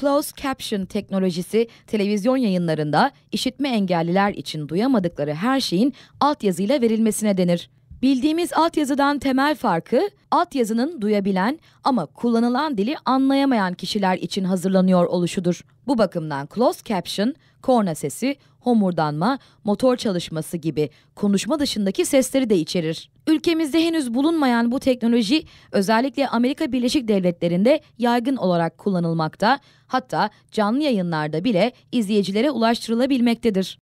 Closed Caption teknolojisi televizyon yayınlarında işitme engelliler için duyamadıkları her şeyin altyazıyla verilmesine denir. Bildiğimiz altyazıdan temel farkı, altyazının duyabilen ama kullanılan dili anlayamayan kişiler için hazırlanıyor oluşudur. Bu bakımdan closed caption, korna sesi, homurdanma, motor çalışması gibi konuşma dışındaki sesleri de içerir. Ülkemizde henüz bulunmayan bu teknoloji özellikle Amerika Birleşik Devletleri'nde yaygın olarak kullanılmakta, hatta canlı yayınlarda bile izleyicilere ulaştırılabilmektedir.